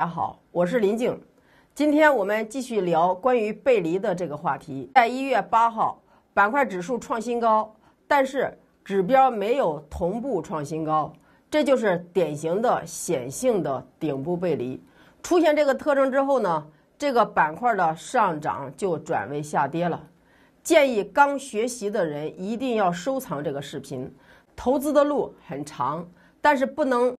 大家好，我是林静，今天我们继续聊关于背离的这个话题。在一月八号，板块指数创新高，但是指标没有同步创新高，这就是典型的显性的顶部背离。出现这个特征之后呢，这个板块的上涨就转为下跌了。建议刚学习的人一定要收藏这个视频。投资的路很长，但是不能。